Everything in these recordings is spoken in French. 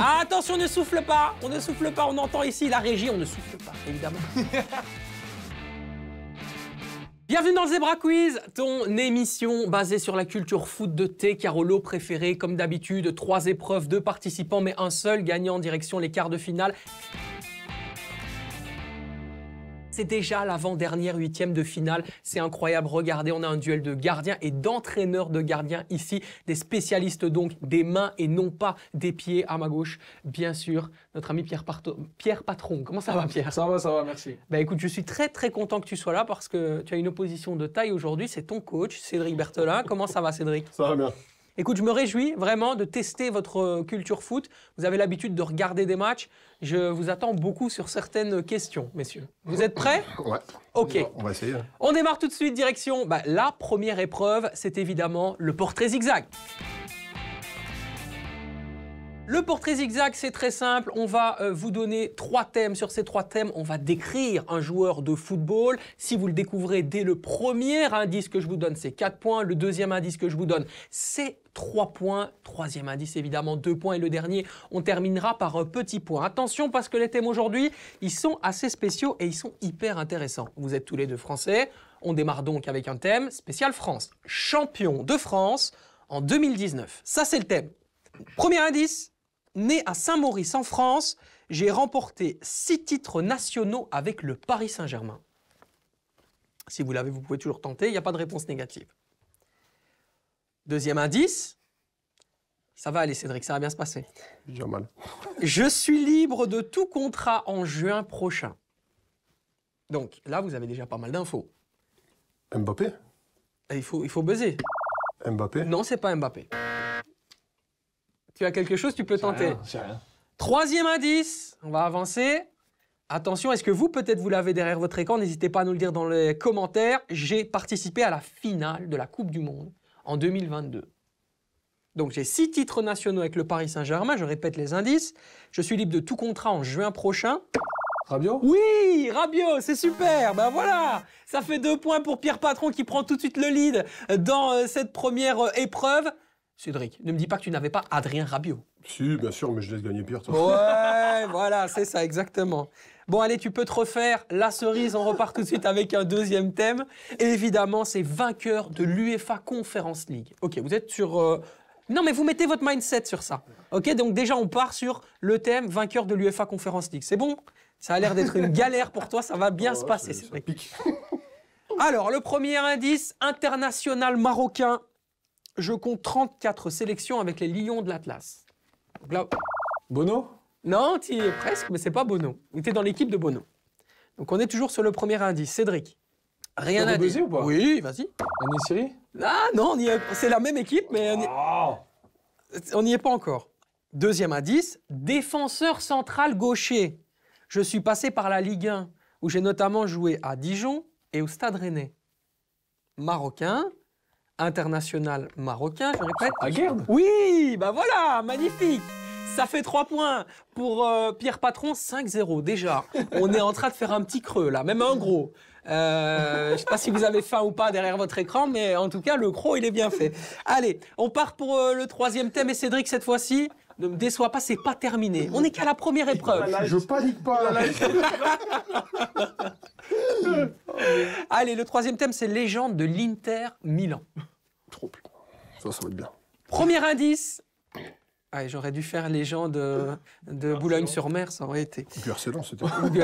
Ah, attention, ne souffle pas. On ne souffle pas. On entend ici la régie. On ne souffle pas, évidemment. Bienvenue dans le Zebra Quiz, ton émission basée sur la culture foot de thé, Carolo préféré, comme d'habitude, trois épreuves, deux participants, mais un seul gagnant en direction les quarts de finale. C'est déjà l'avant-dernière huitième de finale. C'est incroyable. Regardez, on a un duel de gardiens et d'entraîneurs de gardiens ici. Des spécialistes donc des mains et non pas des pieds à ma gauche. Bien sûr, notre ami Pierre, Pierre Patron. Comment ça va Pierre Ça va, ça va, merci. Bah écoute, je suis très très content que tu sois là parce que tu as une opposition de taille aujourd'hui. C'est ton coach, Cédric Berthelin. Comment ça va Cédric Ça va bien. Écoute, je me réjouis vraiment de tester votre euh, culture foot. Vous avez l'habitude de regarder des matchs. Je vous attends beaucoup sur certaines questions, messieurs. Vous êtes prêts Ouais. Ok. On va essayer. Hein. On démarre tout de suite, direction. Bah, la première épreuve, c'est évidemment le portrait zigzag. Le portrait zigzag, c'est très simple. On va euh, vous donner trois thèmes. Sur ces trois thèmes, on va décrire un joueur de football. Si vous le découvrez dès le premier indice que je vous donne, c'est quatre points. Le deuxième indice que je vous donne, c'est trois points. Troisième indice, évidemment, deux points. Et le dernier, on terminera par un petit point. Attention, parce que les thèmes aujourd'hui, ils sont assez spéciaux et ils sont hyper intéressants. Vous êtes tous les deux français. On démarre donc avec un thème spécial France. Champion de France en 2019. Ça, c'est le thème. Premier indice, Né à Saint-Maurice en France, j'ai remporté six titres nationaux avec le Paris Saint-Germain. Si vous l'avez, vous pouvez toujours tenter, il n'y a pas de réponse négative. Deuxième indice. Ça va aller, Cédric, ça va bien se passer. Déjà mal. Je suis libre de tout contrat en juin prochain. Donc là, vous avez déjà pas mal d'infos. Mbappé il faut, il faut buzzer. Mbappé Non, c'est pas Mbappé. Tu as quelque chose, tu peux tenter. Troisième indice, on va avancer. Attention, est-ce que vous, peut-être, vous l'avez derrière votre écran N'hésitez pas à nous le dire dans les commentaires. J'ai participé à la finale de la Coupe du Monde en 2022. Donc j'ai six titres nationaux avec le Paris Saint-Germain, je répète les indices. Je suis libre de tout contrat en juin prochain. Rabio Oui, Rabio, c'est super. Ben voilà, ça fait deux points pour Pierre Patron qui prend tout de suite le lead dans euh, cette première euh, épreuve. Cédric, ne me dis pas que tu n'avais pas Adrien Rabiot. Si, bien sûr, mais je laisse gagner Pierre. Toi. Ouais, voilà, c'est ça, exactement. Bon, allez, tu peux te refaire la cerise. On repart tout de suite avec un deuxième thème. Et évidemment, c'est vainqueur de l'UEFA Conference League. Ok, vous êtes sur. Euh, non, mais vous mettez votre mindset sur ça. Ok, donc déjà, on part sur le thème vainqueur de l'UEFA Conference League. C'est bon Ça a l'air d'être une galère pour toi. Ça va bien se passer, Cédric. Alors, le premier indice international marocain je compte 34 sélections avec les Lions de l'Atlas. Bono Non, tu es presque, mais c'est pas Bono. Il était dans l'équipe de Bono. Donc on est toujours sur le premier indice. Cédric. Rien à dire. Oui, vas-y. Ah non, c'est la même équipe, mais on n'y est pas encore. Deuxième indice, défenseur central gaucher. Je suis passé par la Ligue 1, où j'ai notamment joué à Dijon et au Stade Rennais. Marocain, international marocain, je répète. Ah, oui, bah voilà, magnifique ça fait 3 points pour euh, Pierre Patron, 5-0 déjà. On est en train de faire un petit creux là, même un gros. Euh, je ne sais pas si vous avez faim ou pas derrière votre écran, mais en tout cas, le croc, il est bien fait. Allez, on part pour euh, le troisième thème et Cédric, cette fois-ci, ne me déçois pas, c'est pas terminé. On n'est qu'à la première épreuve. Je panique pas. Allez, le troisième thème, c'est légende de l'Inter Milan. Trop bien. Ça, ça va être bien. Premier indice. J'aurais dû faire légende euh, de, de Boulogne-sur-Mer, ça aurait été. Du RC c'était Du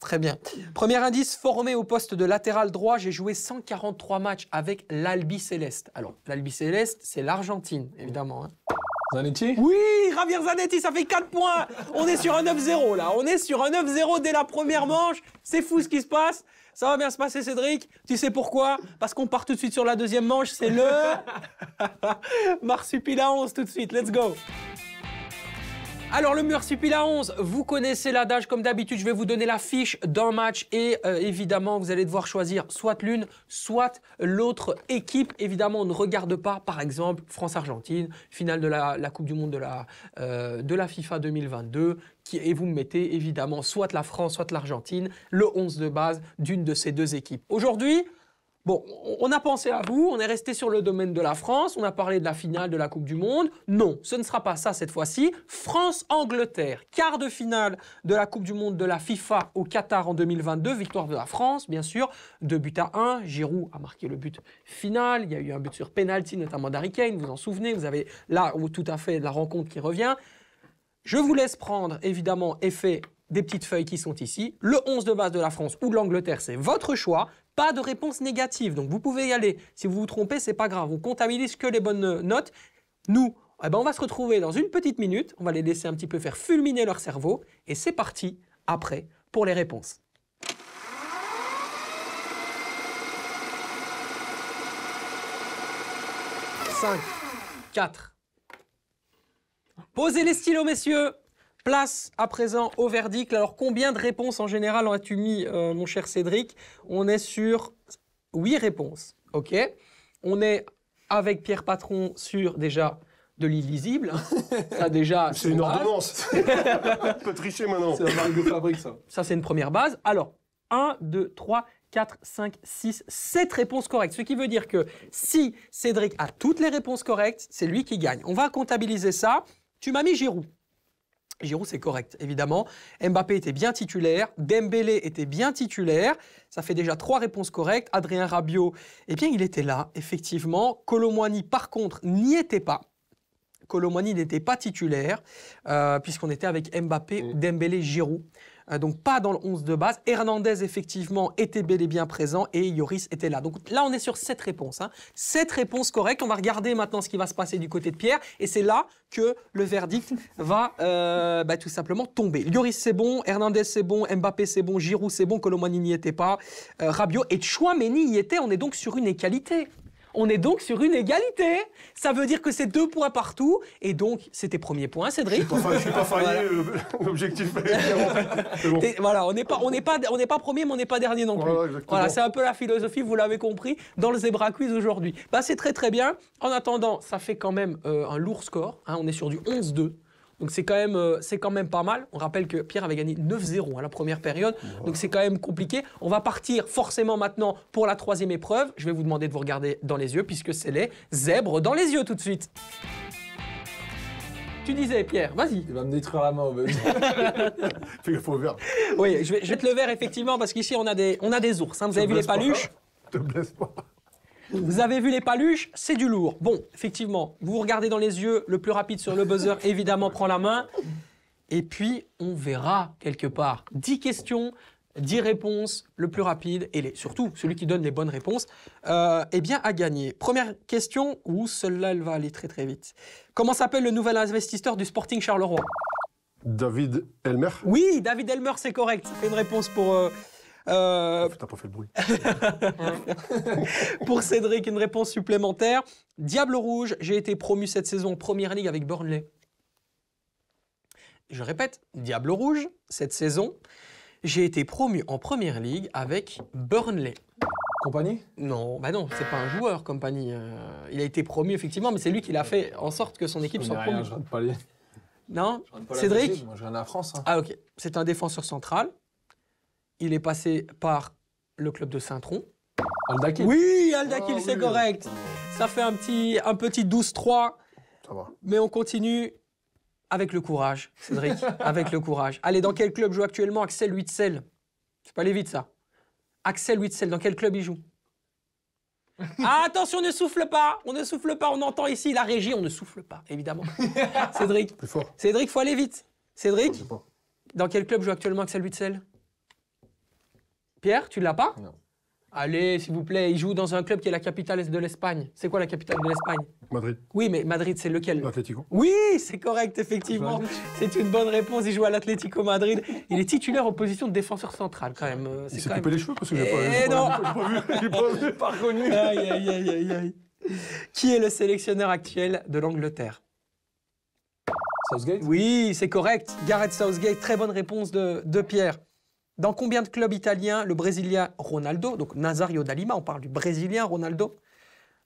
très bien. Premier indice, formé au poste de latéral droit, j'ai joué 143 matchs avec l'Albi Céleste. Alors, l'Albi Céleste, c'est l'Argentine, évidemment. Hein. Zanetti Oui, Javier Zanetti, ça fait 4 points. On est sur un 9-0 là. On est sur un 9-0 dès la première manche. C'est fou ce qui se passe. Ça va bien se passer, Cédric. Tu sais pourquoi Parce qu'on part tout de suite sur la deuxième manche. C'est le Marsupila 11 tout de suite. Let's go. Alors le mur à 11, vous connaissez l'adage comme d'habitude, je vais vous donner la fiche d'un match et euh, évidemment vous allez devoir choisir soit l'une, soit l'autre équipe. Évidemment on ne regarde pas par exemple France-Argentine, finale de la, Coupe du Monde de la, euh, de la FIFA 2022 et vous mettez évidemment soit la France, soit l'Argentine, le 11 de base d'une de ces deux équipes. Aujourd'hui Bon, on a pensé à vous, on est resté sur le domaine de la France, on a parlé de la finale de la Coupe du Monde. Non, ce ne sera pas ça cette fois-ci. France-Angleterre, quart de finale de la Coupe du Monde de la FIFA au Qatar en 2022, victoire de la France, bien sûr, 2 buts à 1. Giroud a marqué le but final, il y a eu un but sur penalty, notamment d'Harry Kane, vous en souvenez, vous avez là tout à fait la rencontre qui revient. Je vous laisse prendre évidemment effet des petites feuilles qui sont ici. Le 11 de base de la France ou de l'Angleterre, c'est votre choix. Pas de réponse négative, donc vous pouvez y aller. Si vous vous trompez, c'est pas grave, on comptabilise que les bonnes euh, notes. Nous, eh ben on va se retrouver dans une petite minute, on va les laisser un petit peu faire fulminer leur cerveau, et c'est parti après pour les réponses. « 5, 4. Posez les stylos, messieurs Place à présent au verdict. Alors, combien de réponses en général en as-tu mis, euh, mon cher Cédric On est sur 8 réponses. OK On est avec Pierre Patron sur déjà de l'illisible. ça, déjà. C'est une ordonnance. On peut tricher maintenant. C'est la marque de fabrique, ça. Ça, c'est une première base. Alors, 1, 2, 3, 4, 5, 6, 7 réponses correctes. Ce qui veut dire que si Cédric a toutes les réponses correctes, c'est lui qui gagne. On va comptabiliser ça. Tu m'as mis Giroud. Giroud, c'est correct, évidemment. Mbappé était bien titulaire. Dembélé était bien titulaire. Ça fait déjà trois réponses correctes. Adrien Rabiot, eh bien, il était là, effectivement. colomani par contre, n'y était pas. colomani n'était pas titulaire, euh, puisqu'on était avec Mbappé, mm. Dembélé, Giroud. Euh, donc pas dans le 11 de base. Hernandez, effectivement, était bel et bien présent et Yoris était là. Donc là, on est sur cette réponse. Hein. Cette réponse correcte. On va regarder maintenant ce qui va se passer du côté de Pierre. Et c'est là que le verdict va euh, bah, tout simplement tomber. Yoris, c'est bon. Hernandez, c'est bon. Mbappé, c'est bon. Giroud, c'est bon. Colomani n'y était pas. rabio euh, Rabiot et Chouameni y était. On est donc sur une égalité. On est donc sur une égalité. Ça veut dire que c'est deux points partout. Et donc, c'était premier point, Cédric. Enfin, je suis pas failli, euh, l'objectif bon. Voilà, on n'est pas, on pas, on pas premier, mais on n'est pas dernier non plus. Voilà, c'est un peu la philosophie, vous l'avez compris, dans le Zebra Quiz aujourd'hui. Bah, c'est très très bien. En attendant, ça fait quand même euh, un lourd score. Hein. on est sur du 11-2. Donc c'est quand, même, euh, quand même pas mal. On rappelle que Pierre avait gagné 9-0 à hein, la première période. Donc c'est quand même compliqué. On va partir forcément maintenant pour la troisième épreuve. Je vais vous demander de vous regarder dans les yeux puisque c'est les zèbres dans les yeux tout de suite. Tu disais, Pierre, vas-y. Il va me détruire la main au même le verre. Oui, je vais, je te le verre effectivement parce qu'ici on, a des, on a des ours. Hein. Vous avez vu les paluches Te blesse pas. Vous avez vu les paluches, c'est du lourd. Bon, effectivement, vous regardez dans les yeux, le plus rapide sur le buzzer, évidemment, prend la main. Et puis, on verra quelque part. 10 questions, 10 réponses, le plus rapide et surtout celui qui donne les bonnes réponses, euh, eh bien, à gagner. Première question, ou celle-là, elle va aller très très vite. Comment s'appelle le nouvel investisseur du Sporting Charleroi David Elmer Oui, David Elmer, c'est correct. Ça fait une réponse pour, euh, euh... pas fait le bruit. pour Cédric, une réponse supplémentaire. Diable Rouge, j'ai été promu cette saison en Première Ligue avec Burnley. Je répète, Diable Rouge, cette saison, j'ai été promu en Première Ligue avec Burnley. Compagnie Non, bah non, c'est pas un joueur, Compagnie. Euh, il a été promu, effectivement, mais c'est lui qui l'a fait en sorte que son équipe soit promue. Non Cédric Moi, je viens de la France. Hein. Ah, ok. C'est un défenseur central il est passé par le club de Saint-Tron. Aldakil. Oui, Aldakil, oh, c'est correct. Ça fait un petit, un petit 12-3. Ça va. Mais on continue avec le courage, Cédric. avec le courage. Allez, dans quel club joue actuellement Axel Huitzel C'est pas les vite, ça. Axel Huitzel, dans quel club il joue ah, attention, ne souffle pas, on ne souffle pas, on entend ici la régie, on ne souffle pas, évidemment. Cédric. Plus fort. Cédric, faut aller vite. Cédric, dans quel club joue actuellement Axel Huitzel Pierre, tu l'as pas Non. Allez, s'il vous plaît, il joue dans un club qui est la capitale de l'Espagne. C'est quoi la capitale de l'Espagne Madrid. Oui, mais Madrid, c'est lequel L'Atlético. Oui, c'est correct, effectivement. C'est une bonne réponse. Il joue à l'Atlético Madrid. Il est titulaire en position de défenseur central, quand même. Euh, il s'est coupé les cheveux parce que j'ai pas, eh non. pas vu. pas, vu, Aïe, aïe, aïe, aïe, aïe. Qui est le sélectionneur actuel de l'Angleterre Southgate Oui, c'est correct. Gareth Southgate, très bonne réponse de, de Pierre. Dans combien de clubs italiens le Brésilien Ronaldo, donc Nazario Dalima, on parle du Brésilien Ronaldo,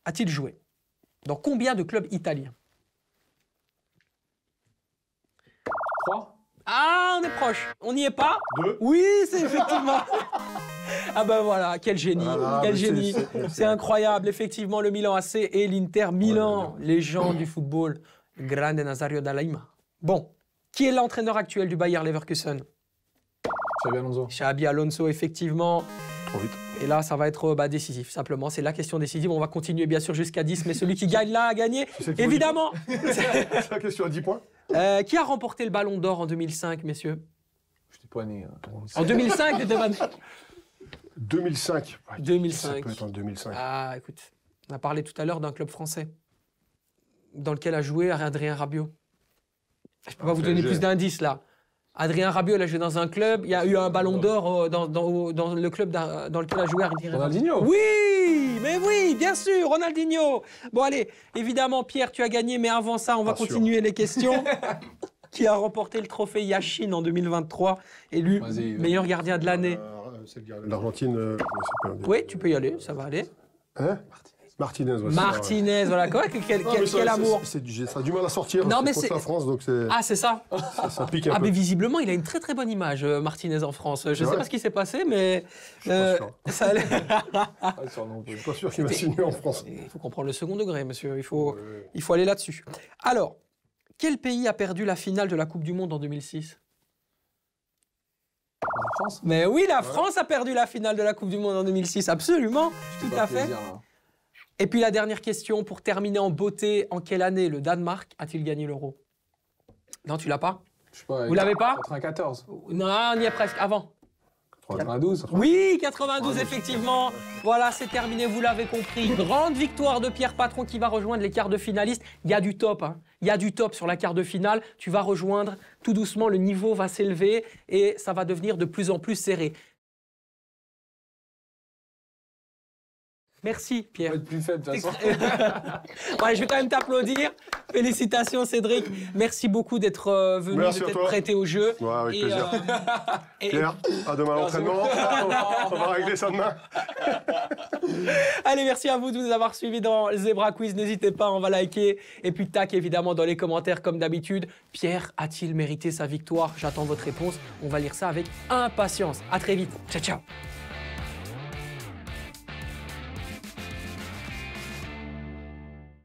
a-t-il joué Dans combien de clubs italiens Trois. Ah, on est proche. On n'y est pas Deux. Oui, c'est effectivement. ah ben voilà, quel génie, ah, quel génie. C'est incroyable, effectivement, le Milan AC et l'Inter Milan, les gens du football. Grande Nazario Dalima. Bon, qui est l'entraîneur actuel du Bayern Leverkusen Xabi Alonso. Alonso, effectivement. Et là, ça va être euh, bah, décisif, simplement. C'est la question décisive. On va continuer, bien sûr, jusqu'à 10, mais celui qui gagne là a gagné, évidemment. C'est la question à 10 points. Euh, qui a remporté le ballon d'or en 2005, messieurs Je t'ai pas né. Hein. En 2005, en 2005. 2005. Ça en 2005. Ah, écoute, on a parlé tout à l'heure d'un club français dans lequel a joué Adrien Rabiot. Je ne peux pas vous ah, donner plus d'indices là. Adrien Rabiot, il a joué dans un club. Il y a eu un ballon d'or euh, dans, le club dans lequel a joué Ronaldinho. Oui, mais oui, bien sûr, Ronaldinho. Bon, allez, évidemment, Pierre, tu as gagné, mais avant ça, on va continuer les questions. Qui a remporté le trophée Yashin en 2023, élu meilleur gardien de l'année L'Argentine. Euh, oui, tu peux y aller, ça va aller. Hein Martinez, Martinez, voilà. Quoi, quel, amour Ça a du mal à sortir. Non, mais c'est la France, donc c'est. Ah, c'est ça. ça, pique un ah, mais visiblement, il a une très très bonne image, euh, Martinez en France. Je ne sais pas ce qui s'est passé, mais. Je sûr. suis pas sûr qu'il va en France. Il faut comprendre le second degré, monsieur. Il faut, il faut aller là-dessus. Alors, quel pays a perdu la finale de la Coupe du Monde en 2006 la France. Mais oui, la France a perdu la finale de la Coupe du Monde en 2006, absolument, tout à fait. Hein. Et puis la dernière question, pour terminer en beauté, en quelle année le Danemark a-t-il gagné l'euro Non, tu l'as pas Je sais pas. Vous l'avez pas 94. Non, on y est presque, avant. 92. Oui, 92 effectivement. Voilà, c'est terminé, vous l'avez compris. Grande victoire de Pierre Patron qui va rejoindre les quarts de finaliste. Il y a du top, hein. il y a du top sur la quart de finale. Tu vas rejoindre tout doucement, le niveau va s'élever et ça va devenir de plus en plus serré. Merci Pierre. plus faible ouais, je vais quand même t'applaudir. Félicitations Cédric. Merci beaucoup d'être euh, venu, prêté au jeu. avec plaisir. Euh, Pierre, à demain l'entraînement. on va régler ça demain. Allez, merci à vous de nous avoir suivis dans le Zebra Quiz. N'hésitez pas, on va liker. Et puis, tac, évidemment, dans les commentaires, comme d'habitude. Pierre a-t-il mérité sa victoire J'attends votre réponse. On va lire ça avec impatience. À très vite. Ciao, ciao.